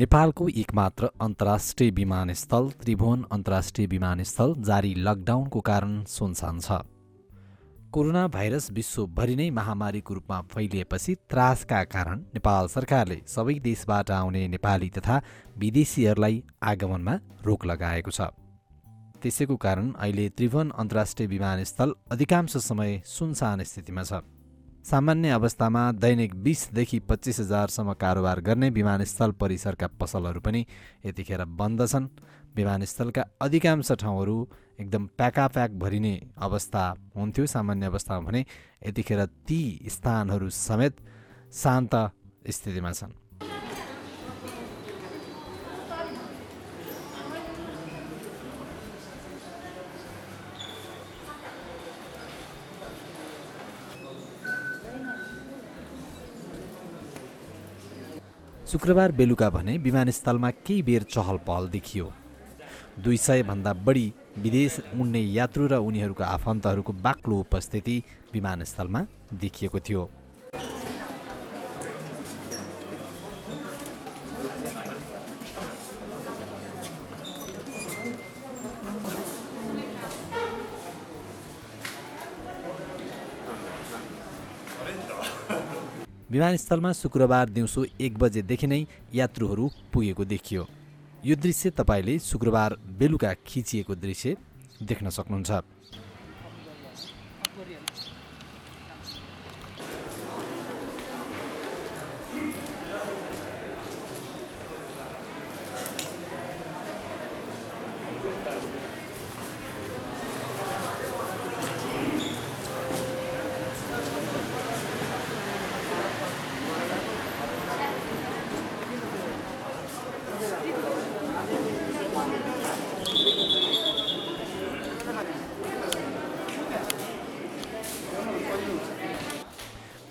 नेपालको एकमात्र अन्तर्राष्ट्रिय विमानस्थल त्रिभुवन अन्तर्राष्ट्रिय विमानस्थल जारी लकडाउनको कारण सुनसान छ कोरोना भाइरस विश्वभरि नै महामारीको रूपमा फैलिएपछि त्रासका कारण नेपाल सरकारले सबै देशबाट आउने नेपाली तथा विदेशीहरूलाई आगमनमा रोक लगाएको छ त्यसैको कारण अहिले त्रिभुवन अन्तर्राष्ट्रिय विमानस्थल अधिकांश समय सुनसान स्थितिमा छ सामान्य अवस्थामा दैनिक बिसदेखि पच्चिस हजारसम्म कारोबार गर्ने विमानस्थल परिसरका पसलहरू पनि यतिखेर बन्द छन् विमानस्थलका अधिकांश ठाउँहरू एकदम प्याकाप्याक भरिने अवस्था हुन्थ्यो सामान्य अवस्थामा भने यतिखेर ती स्थानहरू समेत शान्त स्थितिमा छन् शुक्रबार बेलुका भने विमानस्थलमा केही बेर चहल पहल देखियो दुई सयभन्दा बढी विदेश उड्ने यात्रु र उनीहरूको आफन्तहरूको बाक्लो उपस्थिति विमानस्थलमा देखिएको थियो विमानस्थलमा शुक्रबार दिउँसो एक बजेदेखि नै यात्रुहरू पुगेको देखियो यो दृश्य तपाईँले शुक्रबार बेलुका खिचिएको दृश्य देख्न सक्नुहुन्छ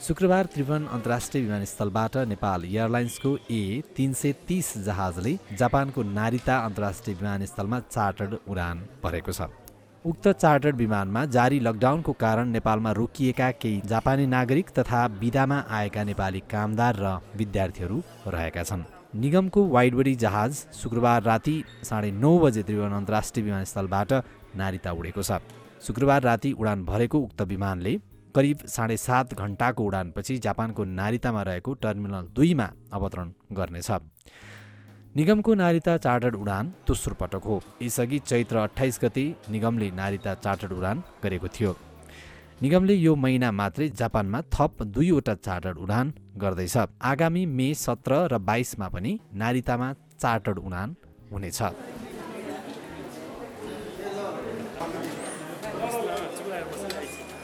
शुक्रबार त्रिभुवन अन्तर्राष्ट्रिय विमानस्थलबाट नेपाल एयरलाइन्सको ए तिन सय तिस जहाजले जापानको नारिता अन्तर्राष्ट्रिय विमानस्थलमा चार्टर्ड उडान भरेको छ उक्त चार्टर्ड विमानमा जारी लकडाउनको कारण नेपालमा रोकिएका केही जापानी नागरिक तथा विदामा आएका नेपाली कामदार र विद्यार्थीहरू रहेका छन् निगमको वाइडबडी जहाज शुक्रबार राति साढे नौ बजे त्रिभुवन अन्तर्राष्ट्रिय विमानस्थलबाट नारिता उडेको छ शुक्रबार राति उडान भरेको उक्त विमानले करिब साढे सात घन्टाको उडानपछि जापानको नारितामा रहेको टर्मिनल दुईमा अवतरण गर्नेछ निगमको नारिता चार्टर्ड उडान दोस्रो पटक हो यसअघि चैत्र अठाइस गते निगमले नारिता चार्टर्ड उडान गरेको थियो निगमले यो महिना मात्रै जापानमा थप दुईवटा चार्टर्ड उडान गर्दैछ आगामी मे सत्र र बाइसमा पनि नारितामा चार्टर्ड उडान हुनेछ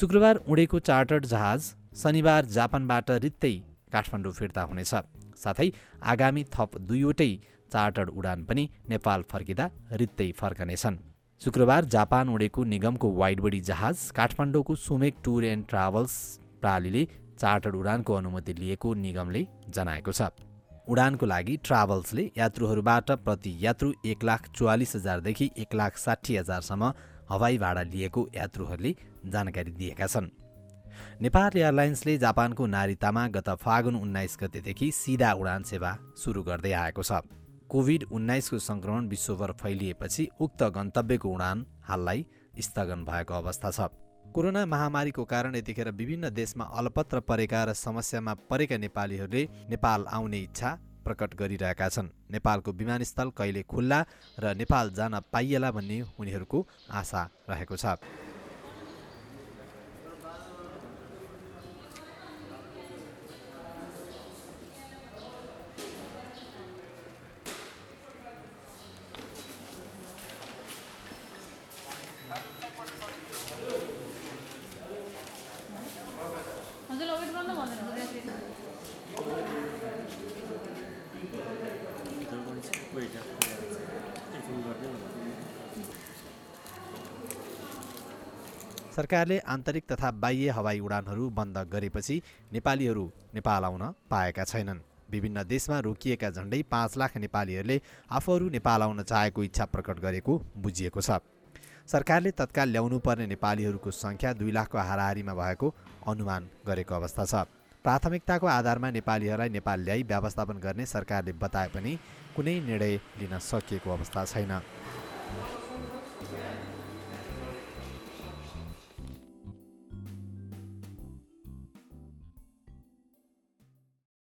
शुक्रबार उडेको चार्टर्ड जहाज शनिबार जापानबाट रित्तै काठमाडौँ फिर्ता हुनेछ साथै आगामी थप दुईवटै चार्टर्ड उडान पनि नेपाल फर्किँदा रित्तै फर्कनेछन् शुक्रबार जापान उडेको निगमको वाइडबडी जहाज काठमाडौँको सुमेक टुर एन्ड ट्राभल्स प्रालीले चार्टर्ड उडानको अनुमति लिएको निगमले जनाएको छ उडानको लागि ट्राभल्सले यात्रुहरूबाट प्रति यात्रु एक लाख चुवालिस हजारदेखि एक लाख साठी हजारसम्म हवाई भाडा लिएको यात्रुहरूले जानकारी दिएका छन् नेपाल एयरलाइन्सले जापानको नारितामा गत फागुन उन्नाइस गतेदेखि सिधा उडान सेवा सुरु गर्दै आएको छ कोभिड उन्नाइसको सङ्क्रमण विश्वभर फैलिएपछि उक्त गन्तव्यको उडान हाललाई स्थगन भएको अवस्था छ कोरोना महामारीको कारण यतिखेर विभिन्न देशमा अलपत्र परेका र समस्यामा परेका नेपालीहरूले नेपाल आउने इच्छा प्रकट गरिरहेका छन् नेपालको विमानस्थल कहिले खुल्ला र नेपाल जान पाइएला भन्ने उनीहरूको आशा रहेको छ सरकारले आन्तरिक तथा बाह्य हवाई उडानहरू बन्द गरेपछि नेपालीहरू नेपाल आउन पाएका छैनन् विभिन्न देशमा रोकिएका झन्डै पाँच लाख नेपालीहरूले आफूहरू नेपाल आउन चाहेको इच्छा प्रकट गरेको बुझिएको छ सरकारले तत्काल ल्याउनु पर्ने नेपालीहरूको सङ्ख्या दुई लाखको हाराहारीमा भएको अनुमान गरेको अवस्था छ प्राथमिकताको आधारमा नेपालीहरूलाई नेपाल ल्याई व्यवस्थापन गर्ने सरकारले बताए पनि कुनै निर्णय लिन सकिएको अवस्था छैन